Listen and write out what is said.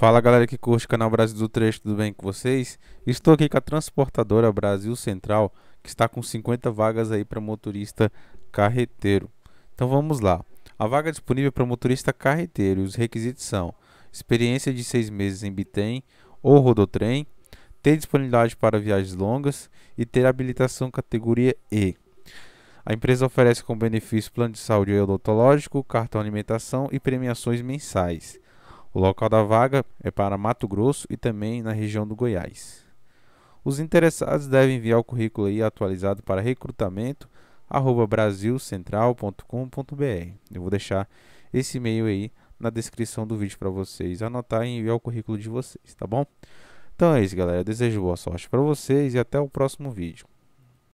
Fala galera que curte o canal Brasil do Trecho, tudo bem com vocês? Estou aqui com a transportadora Brasil Central, que está com 50 vagas aí para motorista carreteiro. Então vamos lá. A vaga é disponível para motorista carreteiro, os requisitos são experiência de 6 meses em Bitem ou rodotrem, ter disponibilidade para viagens longas e ter habilitação categoria E. A empresa oferece com benefício plano de saúde e odontológico, cartão alimentação e premiações mensais. O local da vaga é para Mato Grosso e também na região do Goiás. Os interessados devem enviar o currículo aí atualizado para recrutamento@brasilcentral.com.br. Eu vou deixar esse e-mail aí na descrição do vídeo para vocês anotar e enviar o currículo de vocês, tá bom? Então é isso, galera. Eu desejo boa sorte para vocês e até o próximo vídeo.